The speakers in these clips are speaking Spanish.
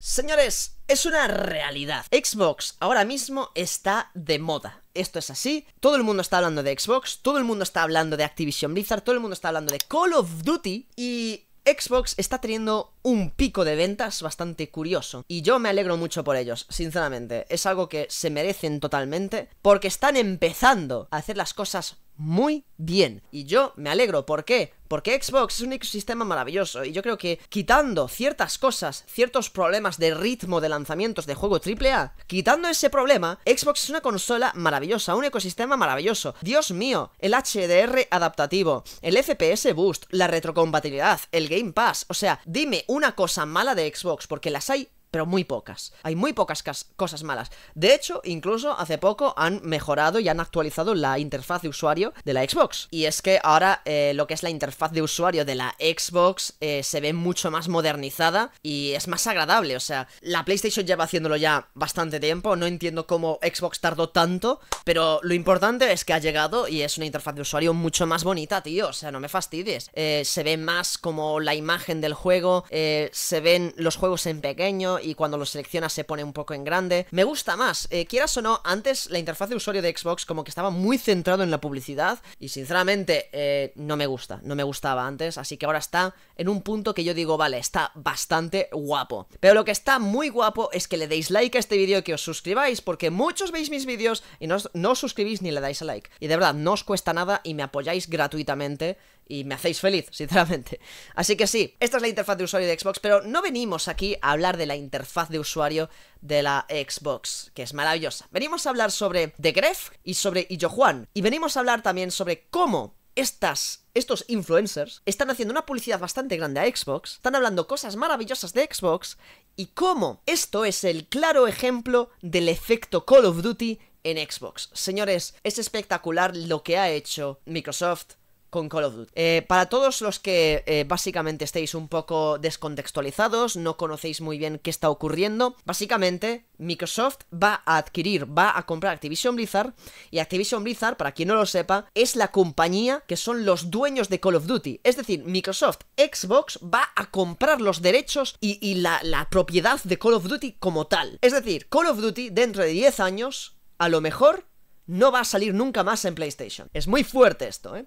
Señores, es una realidad. Xbox ahora mismo está de moda. Esto es así. Todo el mundo está hablando de Xbox, todo el mundo está hablando de Activision Blizzard, todo el mundo está hablando de Call of Duty y Xbox está teniendo un pico de ventas bastante curioso y yo me alegro mucho por ellos, sinceramente. Es algo que se merecen totalmente porque están empezando a hacer las cosas muy bien. Y yo me alegro, ¿por qué? Porque Xbox es un ecosistema maravilloso y yo creo que quitando ciertas cosas, ciertos problemas de ritmo de lanzamientos de juego AAA, quitando ese problema, Xbox es una consola maravillosa, un ecosistema maravilloso. Dios mío, el HDR adaptativo, el FPS boost, la retrocompatibilidad, el Game Pass, o sea, dime una cosa mala de Xbox porque las hay pero muy pocas. Hay muy pocas cosas malas. De hecho, incluso hace poco han mejorado y han actualizado la interfaz de usuario de la Xbox. Y es que ahora eh, lo que es la interfaz de usuario de la Xbox eh, se ve mucho más modernizada y es más agradable. O sea, la PlayStation lleva haciéndolo ya bastante tiempo. No entiendo cómo Xbox tardó tanto, pero lo importante es que ha llegado y es una interfaz de usuario mucho más bonita, tío. O sea, no me fastidies. Eh, se ve más como la imagen del juego, se ven los juegos en pequeño, y cuando lo seleccionas se pone un poco en grande. Me gusta más. Eh, quieras o no, antes la interfaz de usuario de Xbox como que estaba muy centrado en la publicidad y sinceramente eh, no me gusta, no me gustaba antes, así que ahora está en un punto que yo digo, vale, está bastante guapo. Pero lo que está muy guapo es que le deis like a este vídeo, que os suscribáis, porque muchos veis mis vídeos y no no os suscribís ni le dais a like. Y de verdad, no os cuesta nada y me apoyáis gratuitamente y me hacéis feliz, sinceramente. Así que sí, esta es la interfaz de usuario de Xbox, pero no venimos aquí a hablar de la interfaz de usuario de la Xbox, que es maravillosa. Venimos a hablar sobre The Gref y sobre Illo Juan. Y venimos a hablar también sobre cómo estas, estos influencers están haciendo una publicidad bastante grande a Xbox, están hablando cosas maravillosas de Xbox y cómo esto es el claro ejemplo del efecto Call of Duty en Xbox. Señores, es espectacular lo que ha hecho Microsoft con Call of Duty. Eh, para todos los que eh, básicamente estéis un poco descontextualizados, no conocéis muy bien qué está ocurriendo, básicamente Microsoft va a adquirir, va a comprar Activision Blizzard y Activision Blizzard, para quien no lo sepa, es la compañía que son los dueños de Call of Duty. Es decir, Microsoft Xbox va a comprar los derechos y, la, la propiedad de Call of Duty como tal. Es decir, Call of Duty dentro de 10 años, a lo mejor, no va a salir nunca más en PlayStation. Es muy fuerte esto, ¿eh?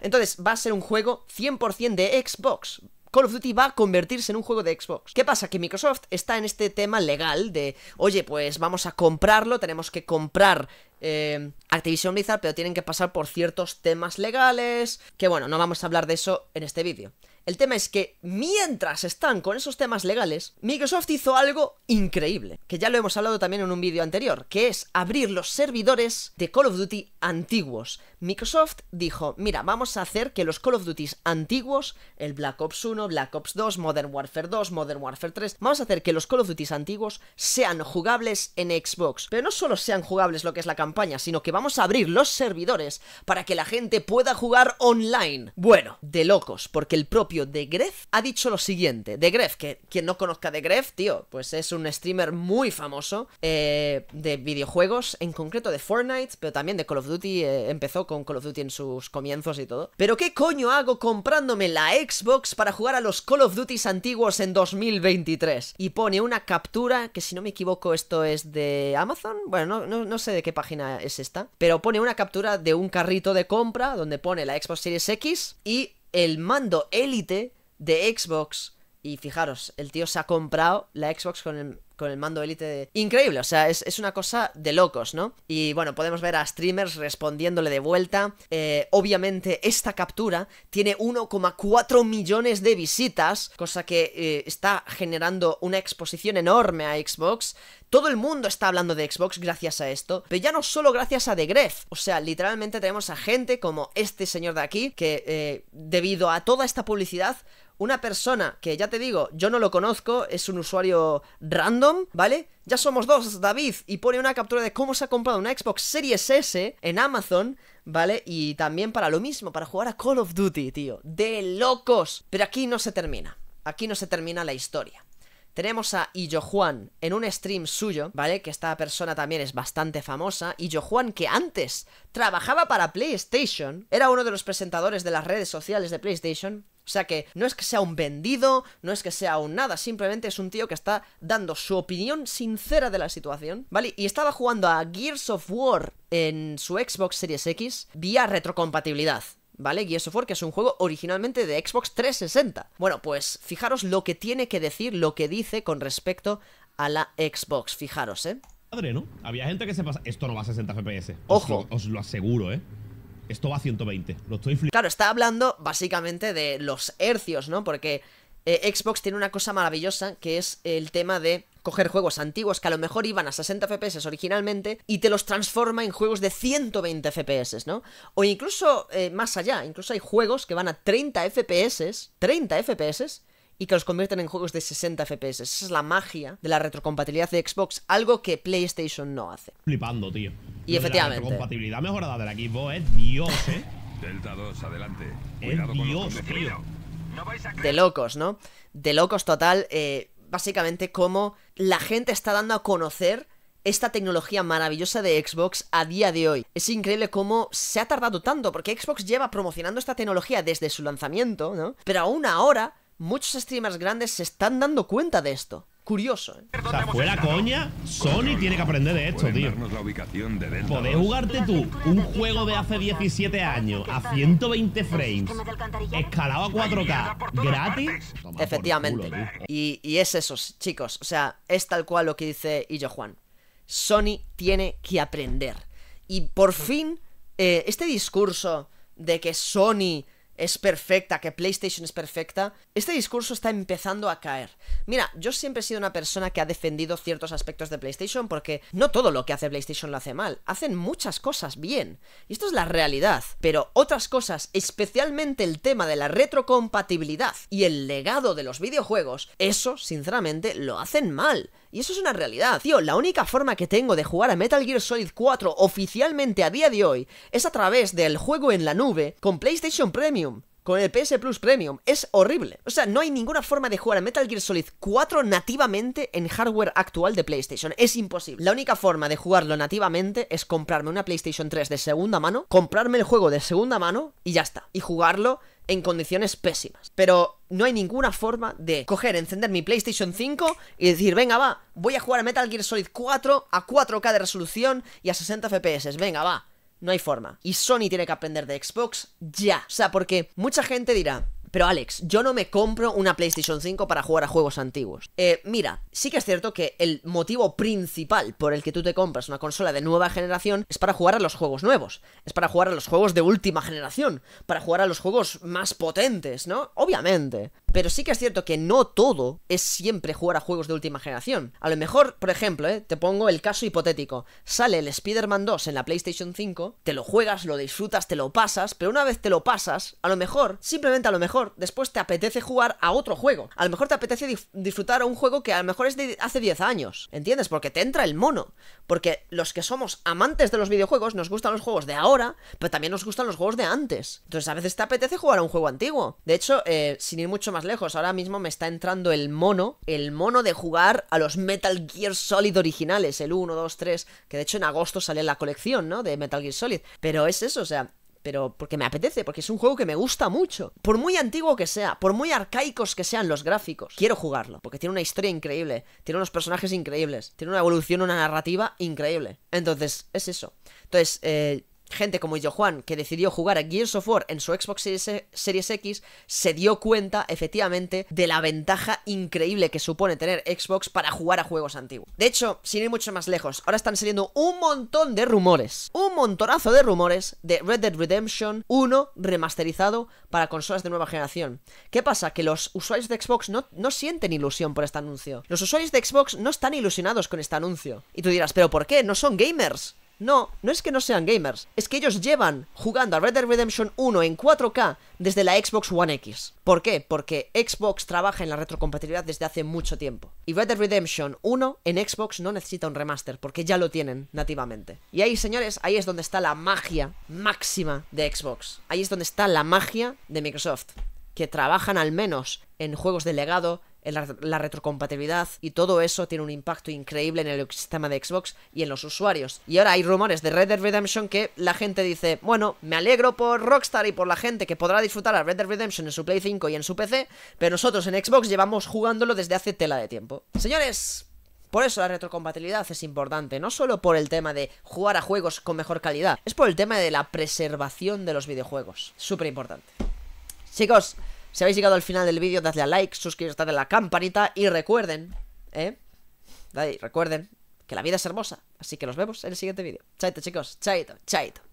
Entonces va a ser un juego 100% de Xbox. Call of Duty va a convertirse en un juego de Xbox. ¿Qué pasa? Que Microsoft está en este tema legal de, oye, pues vamos a comprarlo, tenemos que comprar Em, Activision Blizzard, pero tienen que pasar por ciertos temas legales, que bueno, no vamos a hablar de eso en este vídeo. El tema es que mientras están con esos temas legales, Microsoft hizo algo increíble, que ya lo hemos hablado también en un vídeo anterior, que es abrir los servidores de Call of Duty antiguos. Microsoft dijo, mira, vamos a hacer que los Call of Duty antiguos, el Black Ops 1, Black Ops 2, Modern Warfare 2, Modern Warfare 3, vamos a hacer que los Call of Duty antiguos sean jugables en Xbox. Pero no solo sean jugables lo que es la campaña, sino que vamos a abrir los servidores para que la gente pueda jugar online. Bueno, de locos, porque el propio de ha dicho lo siguiente. De que quien no conozca de Gref, tío, pues es un streamer muy famoso eh, de videojuegos, en concreto de Fortnite, pero también de Call of Duty. Eh, empezó con Call of Duty en sus comienzos y todo. Pero ¿qué coño hago comprándome la Xbox para jugar a los Call of Duty antiguos en 2023? Y pone una captura que si no me equivoco esto es de Amazon. Bueno, no sé de qué página es esta, pero pone una captura de un carrito de compra donde pone la Xbox Series X y el mando élite de Xbox. Y fijaros, el tío se ha comprado la Xbox con el con el mando élite de... Increíble, o sea, es, una cosa de locos, ¿no? Y bueno, podemos ver a streamers respondiéndole de vuelta. Eh, obviamente, esta captura tiene 1,4 millones de visitas, cosa que eh, está generando una exposición enorme a Xbox. Todo el mundo está hablando de Xbox gracias a esto, pero ya no solo gracias a Gref O sea, literalmente tenemos a gente como este señor de aquí, que eh, debido a toda esta publicidad una persona que ya te digo, yo no lo conozco, es un usuario random, ¿vale? Ya somos dos, David, y pone una captura de cómo se ha comprado una Xbox Series S en Amazon, ¿vale? Y también para lo mismo, para jugar a Call of Duty, tío. De locos. Pero aquí no se termina. Aquí no se termina la historia. Tenemos a Illo Juan en un stream suyo, ¿vale? Que esta persona también es bastante famosa. Illo Juan, que antes trabajaba para PlayStation, era uno de los presentadores de las redes sociales de PlayStation. O sea que no es que sea un vendido, no es que sea un nada, simplemente es un tío que está dando su opinión sincera de la situación, ¿vale? Y estaba jugando a Gears of War en su Xbox Series X vía retrocompatibilidad. ¿vale? Gears of War, que es un juego originalmente de Xbox 360. Bueno, pues fijaros lo que tiene que decir, lo que dice con respecto a la Xbox, fijaros, ¿eh? Padre, ¿no? Había gente que se pasa... Esto no va a 60 FPS. Ojo. os lo aseguro, ¿eh? Esto va a 120, lo estoy Claro, está hablando básicamente de los hercios, ¿no? Porque eh, Xbox tiene una cosa maravillosa que es el tema de coger juegos antiguos que a lo mejor iban a 60 FPS originalmente y te los transforma en juegos de 120 FPS, ¿no? O incluso eh, más allá, incluso hay juegos que van a 30 FPS, 30 FPS, y que los convierten en juegos de 60 FPS. Esa es la magia de la retrocompatibilidad de Xbox, algo que PlayStation no hace. Flipando, tío. Y efectivamente. La retrocompatibilidad mejorada del equipo... es Dios, ¿eh? Delta 2, adelante. es Dios, tío. De locos, ¿no? De locos total. Eh, básicamente, cómo la gente está dando a conocer esta tecnología maravillosa de Xbox a día de hoy. Es increíble cómo se ha tardado tanto, porque Xbox lleva promocionando esta tecnología desde su lanzamiento, ¿no? Pero aún ahora muchos streamers grandes se están dando cuenta de esto. Curioso, ¿eh? O sea, fuera coña, Sony tiene que aprender de esto, tío. Podés jugarte tú un juego de hace 17 años a 120 frames, escalado a 4K, gratis. Efectivamente. y, es eso, chicos. O sea, es tal cual lo que dice Illo Juan. Sony tiene que aprender. Y por fin, eh, este discurso de que Sony es perfecta, que PlayStation es perfecta, este discurso está empezando a caer. Mira, yo siempre he sido una persona que ha defendido ciertos aspectos de PlayStation porque no todo lo que hace PlayStation lo hace mal, hacen muchas cosas bien. Y esto es la realidad. Pero otras cosas, especialmente el tema de la retrocompatibilidad y el legado de los videojuegos, eso, sinceramente, lo hacen mal. Y eso es una realidad, tío. La única forma que tengo de jugar a Metal Gear Solid 4 oficialmente a día de hoy es a través del juego en la nube con PlayStation Premium con el PS Plus Premium. Es horrible. O sea, no hay ninguna forma de jugar a Metal Gear Solid 4 nativamente en hardware actual de PlayStation. Es imposible. La única forma de jugarlo nativamente es comprarme una PlayStation 3 de segunda mano, comprarme el juego de segunda mano y ya está. Y jugarlo en condiciones pésimas. Pero no hay ninguna forma de coger, encender mi PlayStation 5 y decir, venga, va, voy a jugar a Metal Gear Solid 4 a 4K de resolución y a 60 FPS. Venga, va. No hay forma. Y Sony tiene que aprender de Xbox ya. O sea, porque mucha gente dirá, pero Alex, yo no me compro una PlayStation 5 para jugar a juegos antiguos. Eh, mira, sí que es cierto que el motivo principal por el que tú te compras una consola de nueva generación es para jugar a los juegos nuevos, es para jugar a los juegos de última generación, para jugar a los juegos más potentes, ¿no? Obviamente. Pero sí que es cierto que no todo es siempre jugar a juegos de última generación. A lo mejor, por ejemplo, eh, te pongo el caso hipotético. Sale el Spider-Man 2 en la PlayStation 5, te lo juegas, lo disfrutas, te lo pasas, pero una vez te lo pasas, a lo mejor, simplemente a lo mejor, después te apetece jugar a otro juego. A lo mejor te apetece disfrutar a un juego que a lo mejor es de hace 10 años. ¿Entiendes? Porque te entra el mono. Porque los que somos amantes de los videojuegos nos gustan los juegos de ahora, pero también nos gustan los juegos de antes. Entonces a veces te apetece jugar a un juego antiguo. De hecho, eh, sin ir mucho más lejos. Ahora mismo me está entrando el mono, el mono de jugar a los Metal Gear Solid originales, el 1, 2, 3, que de hecho en agosto sale la colección, ¿no? De Metal Gear Solid. Pero es eso, o sea, pero porque me apetece, porque es un juego que me gusta mucho. Por muy antiguo que sea, por muy arcaicos que sean los gráficos, quiero jugarlo, porque tiene una historia increíble, tiene unos personajes increíbles, tiene una evolución, una narrativa increíble. Entonces, es eso. Entonces, eh, gente como yo Juan, que decidió jugar a Gears of War en su Xbox e, Series, X, se dio cuenta efectivamente de la ventaja increíble que supone tener Xbox para jugar a juegos antiguos. De hecho, sin ir mucho más lejos, ahora están saliendo un montón de rumores, un montonazo de rumores de Red Dead Redemption 1 remasterizado para consolas de nueva generación. ¿Qué pasa? Que los usuarios de Xbox no, no sienten ilusión por este anuncio. Los usuarios de Xbox no están ilusionados con este anuncio. Y tú dirás, ¿pero por qué? No son gamers. No, no es que no sean gamers, es que ellos llevan jugando a Red Dead Redemption 1 en 4K desde la Xbox One X. ¿Por qué? Porque Xbox trabaja en la retrocompatibilidad desde hace mucho tiempo. Y Red Dead Redemption 1 en Xbox no necesita un remaster, porque ya lo tienen nativamente. Y ahí, señores, ahí es donde está la magia máxima de Xbox. Ahí es donde está la magia de Microsoft. Que trabajan al menos en juegos de legado, la retrocompatibilidad y todo eso tiene un impacto increíble en el sistema de Xbox y en los usuarios. Y ahora hay rumores de Red Dead Redemption que la gente dice, bueno, me alegro por Rockstar y por la gente que podrá disfrutar a Red Dead Redemption en su Play 5 y en su PC, pero nosotros en Xbox llevamos jugándolo desde hace tela de tiempo. Señores, por eso la retrocompatibilidad es importante, no solo por el tema de jugar a juegos con mejor calidad, es por el tema de la preservación de los videojuegos. Súper importante. Chicos, si habéis llegado al final del vídeo, dadle a like, suscribiros, dadle a la campanita y recuerden, ¿eh? recuerden que la vida es hermosa. Así que nos vemos en el siguiente vídeo. Chaito, chicos. Chaito, chaito.